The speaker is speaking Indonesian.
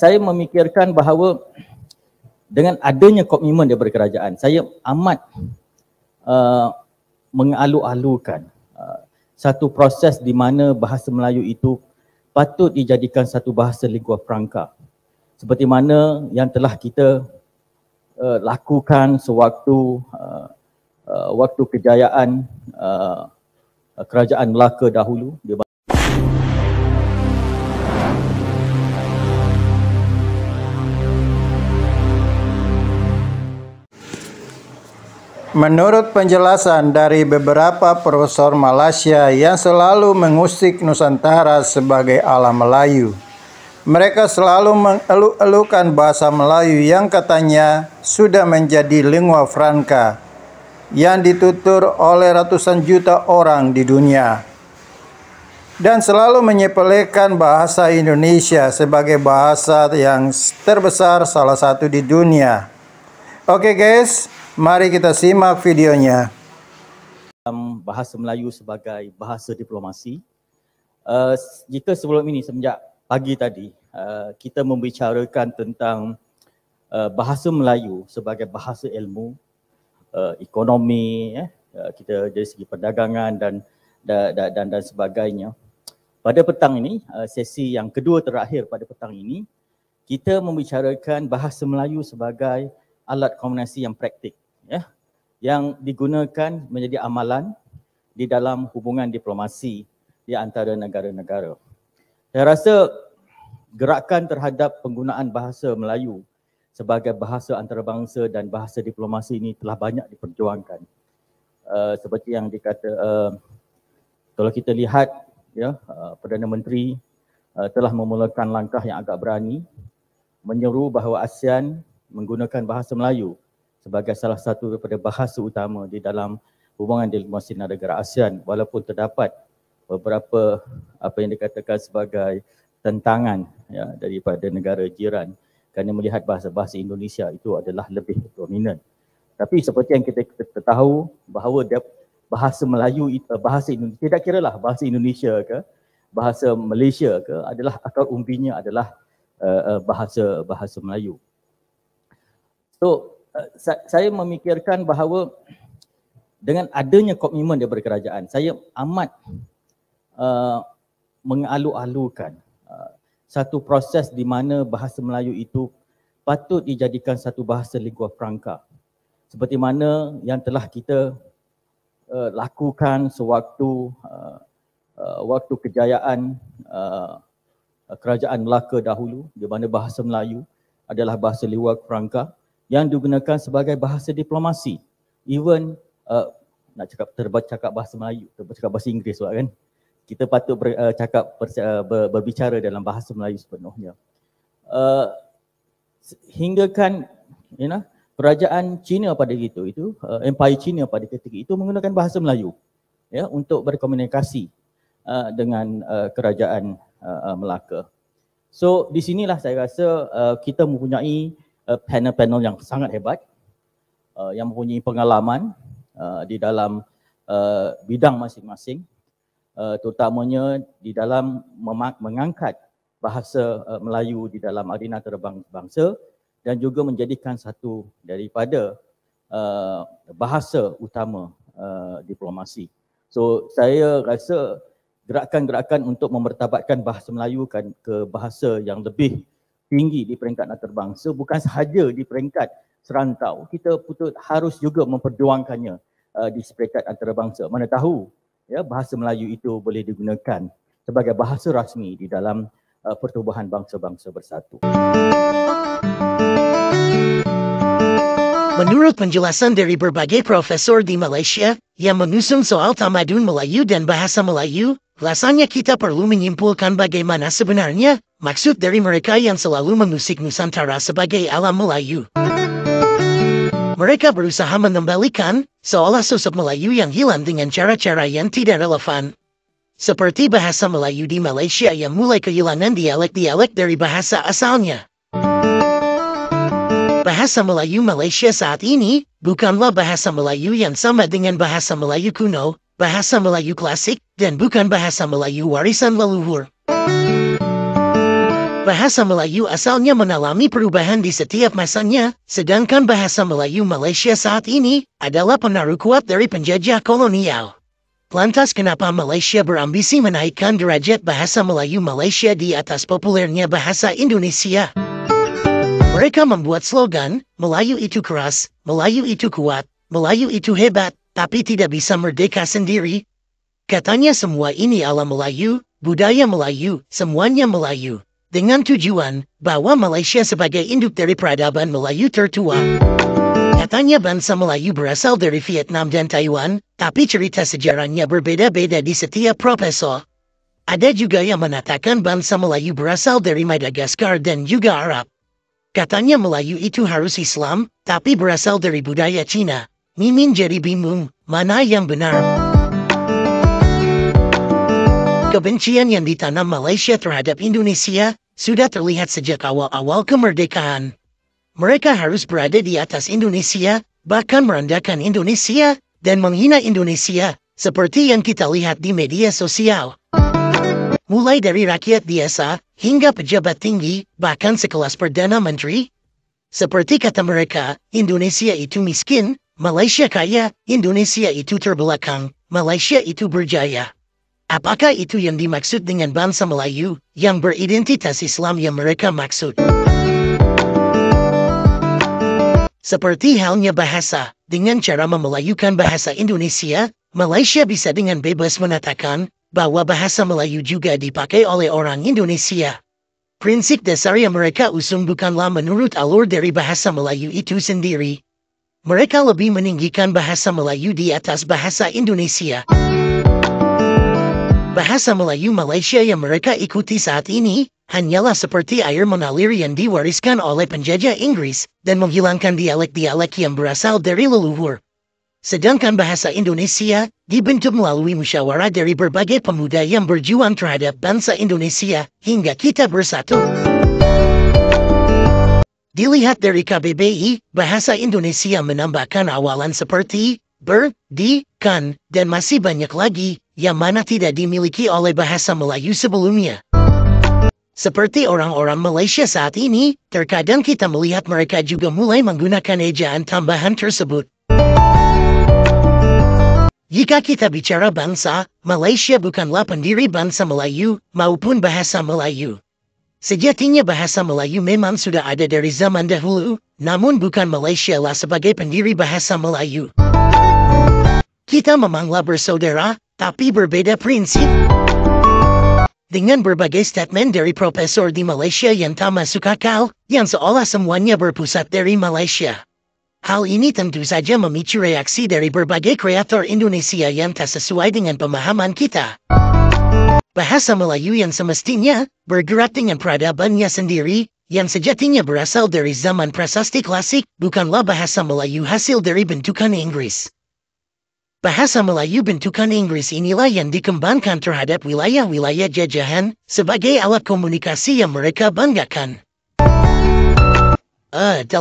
saya memikirkan bahawa dengan adanya komitmen daripada kerajaan, saya amat uh, mengalu-alukan uh, satu proses di mana bahasa Melayu itu patut dijadikan satu bahasa lingua franca. Seperti mana yang telah kita uh, lakukan sewaktu uh, uh, waktu kejayaan uh, kerajaan Melaka dahulu. Dia Menurut penjelasan dari beberapa profesor Malaysia yang selalu mengusik Nusantara sebagai alam Melayu, mereka selalu mengeluh elukan bahasa Melayu yang katanya sudah menjadi lingua franca yang ditutur oleh ratusan juta orang di dunia dan selalu menyepelekan bahasa Indonesia sebagai bahasa yang terbesar salah satu di dunia. Oke okay guys, Mari kita simak videonya. Dalam bahasa Melayu sebagai bahasa diplomasi, uh, jika sebelum ini, semenjak pagi tadi, uh, kita membicarakan tentang uh, bahasa Melayu sebagai bahasa ilmu, uh, ekonomi, eh, uh, kita dari segi perdagangan dan dan dan, dan, dan sebagainya. Pada petang ini, sesi yang kedua terakhir pada petang ini, kita membicarakan bahasa Melayu sebagai alat komunikasi yang praktik ya yang digunakan menjadi amalan di dalam hubungan diplomasi di antara negara-negara. Saya rasa gerakan terhadap penggunaan bahasa Melayu sebagai bahasa antarabangsa dan bahasa diplomasi ini telah banyak diperjuangkan. Uh, seperti yang dikata uh, kalau kita lihat ya uh, Perdana Menteri uh, telah memulakan langkah yang agak berani menyeru bahawa ASEAN menggunakan bahasa Melayu sebagai salah satu daripada bahasa utama di dalam hubungan diplomasi negara ASEAN walaupun terdapat beberapa apa yang dikatakan sebagai tentangan ya daripada negara jiran kerana melihat bahasa-bahasa Indonesia itu adalah lebih dominan. Tapi seperti yang kita tahu bahawa bahasa Melayu eh, bahasa Indonesia tidak lah bahasa Indonesia ke bahasa Malaysia ke adalah akar umbinya adalah eh, eh, bahasa bahasa Melayu. So uh, saya memikirkan bahawa dengan adanya komitmen daripada kerajaan, saya amat uh, mengalu-alukan uh, satu proses di mana bahasa Melayu itu patut dijadikan satu bahasa lingua franca. Seperti mana yang telah kita uh, lakukan sewaktu uh, uh, waktu kejayaan uh, kerajaan Melaka dahulu di mana bahasa Melayu adalah bahasa lingua franca yang digunakan sebagai bahasa diplomasi. Even uh, nak cakap cakap bahasa Melayu, cakap bahasa Inggeris pula kan. Kita patut ber, uh, cakap ber, uh, ber, berbicara dalam bahasa Melayu sepenuhnya. Uh, hinggakan you know, kerajaan Cina pada itu, itu uh, empire Cina pada ketika itu menggunakan bahasa Melayu ya yeah, untuk berkomunikasi uh, dengan uh, kerajaan uh, uh, Melaka. So di sinilah saya rasa uh, kita mempunyai panel-panel yang sangat hebat uh, yang mempunyai pengalaman uh, di dalam uh, bidang masing-masing uh, terutamanya di dalam mengangkat bahasa uh, Melayu di dalam arena terbang bangsa dan juga menjadikan satu daripada uh, bahasa utama uh, diplomasi. So saya rasa gerakan-gerakan untuk memertabatkan bahasa Melayu kan ke bahasa yang lebih tinggi di peringkat antarabangsa bukan sahaja di peringkat serantau kita putut harus juga memperjuangkannya uh, di peringkat antarabangsa mana tahu ya bahasa Melayu itu boleh digunakan sebagai bahasa rasmi di dalam uh, pertubuhan bangsa-bangsa bersatu Menurut penjelasan dari berbagai profesor di Malaysia yang mengusung soal tamadun Melayu dan bahasa Melayu, rasanya kita perlu menyimpulkan bagaimana sebenarnya maksud dari mereka yang selalu mengusik Nusantara sebagai alam Melayu. Mereka berusaha mengembalikan seolah sosok Melayu yang hilang dengan cara-cara yang tidak relevan. Seperti bahasa Melayu di Malaysia yang mulai kehilangan dialek-dialek dari bahasa asalnya. Bahasa Melayu Malaysia saat ini bukanlah bahasa Melayu yang sama dengan bahasa Melayu kuno, bahasa Melayu klasik, dan bukan bahasa Melayu warisan leluhur. Bahasa Melayu asalnya mengalami perubahan di setiap masanya, sedangkan bahasa Melayu Malaysia saat ini adalah penaruh kuat dari penjajah kolonial. Lantas kenapa Malaysia berambisi menaikkan derajat bahasa Melayu Malaysia di atas populernya bahasa Indonesia? Mereka membuat slogan, Melayu itu keras, Melayu itu kuat, Melayu itu hebat, tapi tidak bisa merdeka sendiri. Katanya semua ini ala Melayu, budaya Melayu, semuanya Melayu. Dengan tujuan bahwa Malaysia sebagai induk dari peradaban Melayu tertua. Katanya bangsa Melayu berasal dari Vietnam dan Taiwan, tapi cerita sejarahnya berbeda-beda di setiap profesor. Ada juga yang mengatakan bangsa Melayu berasal dari Madagaskar dan juga Arab. Katanya Melayu itu harus Islam, tapi berasal dari budaya Cina. Mimin jadi bingung, mana yang benar? Kebencian yang ditanam Malaysia terhadap Indonesia sudah terlihat sejak awal-awal kemerdekaan. Mereka harus berada di atas Indonesia, bahkan merendahkan Indonesia dan menghina Indonesia, seperti yang kita lihat di media sosial mulai dari rakyat biasa hingga pejabat tinggi, bahkan sekelas Perdana Menteri. Seperti kata mereka, Indonesia itu miskin, Malaysia kaya, Indonesia itu terbelakang, Malaysia itu berjaya. Apakah itu yang dimaksud dengan bangsa Melayu yang beridentitas Islam yang mereka maksud? Seperti halnya bahasa, dengan cara memelayukan bahasa Indonesia, Malaysia bisa dengan bebas mengatakan bahwa bahasa Melayu juga dipakai oleh orang Indonesia. Prinsip dasar yang mereka usung bukanlah menurut alur dari bahasa Melayu itu sendiri. Mereka lebih meninggikan bahasa Melayu di atas bahasa Indonesia. Bahasa Melayu Malaysia yang mereka ikuti saat ini hanyalah seperti air mengalir yang diwariskan oleh penjajah Inggris dan menghilangkan dialek-dialek yang berasal dari leluhur. Sedangkan bahasa Indonesia dibentuk melalui musyawarah dari berbagai pemuda yang berjuang terhadap bangsa Indonesia hingga kita bersatu. Dilihat dari KBBI, bahasa Indonesia menambahkan awalan seperti ber, di, kan, dan masih banyak lagi yang mana tidak dimiliki oleh bahasa Melayu sebelumnya. Seperti orang-orang Malaysia saat ini, terkadang kita melihat mereka juga mulai menggunakan ejaan tambahan tersebut. Jika kita bicara bangsa, Malaysia bukanlah pendiri bangsa Melayu maupun bahasa Melayu. Sejatinya bahasa Melayu memang sudah ada dari zaman dahulu, namun bukan Malaysia lah sebagai pendiri bahasa Melayu. Kita memanglah bersaudara, tapi berbeda prinsip. Dengan berbagai statement dari profesor di Malaysia yang tak masuk akal, yang seolah semuanya berpusat dari Malaysia. Hal ini tentu saja memicu reaksi dari berbagai kreator Indonesia yang tak sesuai dengan pemahaman kita. Bahasa Melayu yang semestinya bergerak dengan peradabannya sendiri, yang sejatinya berasal dari zaman prasasti klasik, bukanlah bahasa Melayu hasil dari bentukan Inggris. Bahasa Melayu bentukan Inggris inilah yang dikembangkan terhadap wilayah-wilayah jajahan sebagai alat komunikasi yang mereka banggakan. Uh,